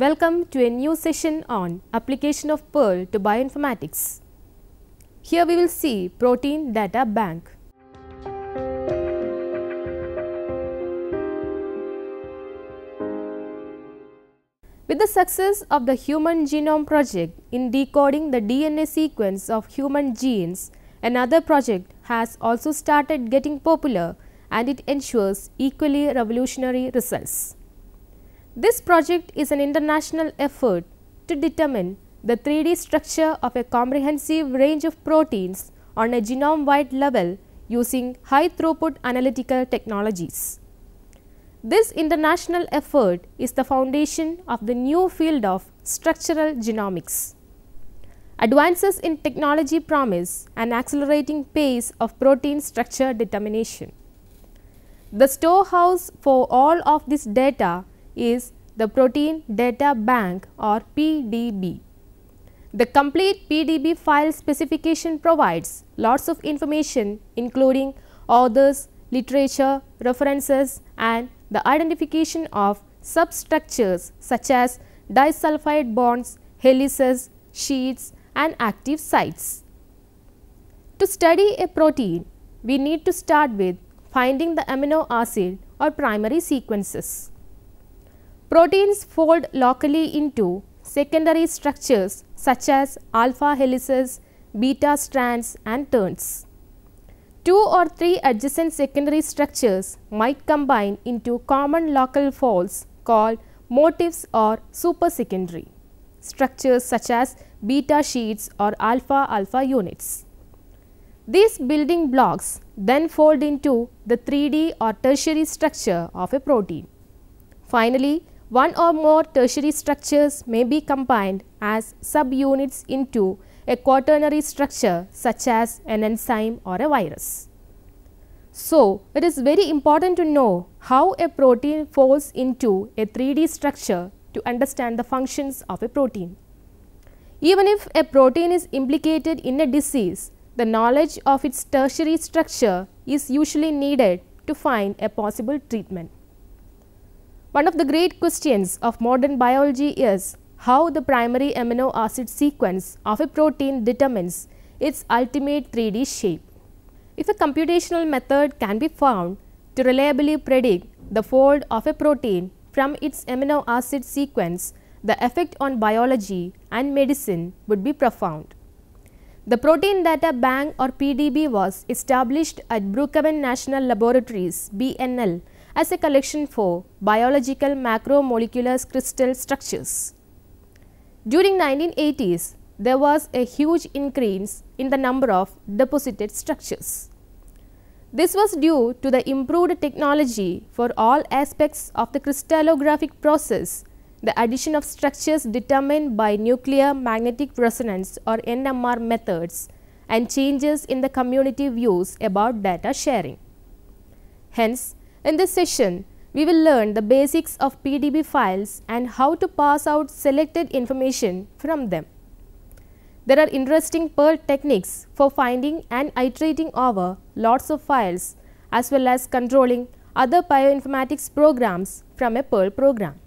Welcome to a new session on application of Perl to bioinformatics. Here we will see protein data bank. With the success of the Human Genome Project in decoding the DNA sequence of human genes, another project has also started getting popular and it ensures equally revolutionary results. This project is an international effort to determine the 3D structure of a comprehensive range of proteins on a genome-wide level using high throughput analytical technologies. This international effort is the foundation of the new field of structural genomics. Advances in technology promise an accelerating pace of protein structure determination. The storehouse for all of this data is the Protein Data Bank or PDB. The complete PDB file specification provides lots of information including authors, literature, references and the identification of substructures such as disulfide bonds, helices, sheets and active sites. To study a protein, we need to start with finding the amino acid or primary sequences. Proteins fold locally into secondary structures such as alpha helices, beta strands and turns. Two or three adjacent secondary structures might combine into common local folds called motifs or supersecondary structures such as beta sheets or alpha alpha units. These building blocks then fold into the 3D or tertiary structure of a protein. Finally, one or more tertiary structures may be combined as subunits into a quaternary structure such as an enzyme or a virus. So, it is very important to know how a protein falls into a 3D structure to understand the functions of a protein. Even if a protein is implicated in a disease, the knowledge of its tertiary structure is usually needed to find a possible treatment. One of the great questions of modern biology is how the primary amino acid sequence of a protein determines its ultimate 3D shape. If a computational method can be found to reliably predict the fold of a protein from its amino acid sequence, the effect on biology and medicine would be profound. The Protein Data Bank or PDB was established at Brookhaven National Laboratories BNL as a collection for biological macromolecular crystal structures. During 1980s, there was a huge increase in the number of deposited structures. This was due to the improved technology for all aspects of the crystallographic process, the addition of structures determined by nuclear magnetic resonance or NMR methods and changes in the community views about data sharing. Hence, in this session, we will learn the basics of PDB files and how to pass out selected information from them. There are interesting Perl techniques for finding and iterating over lots of files as well as controlling other bioinformatics programs from a Perl program.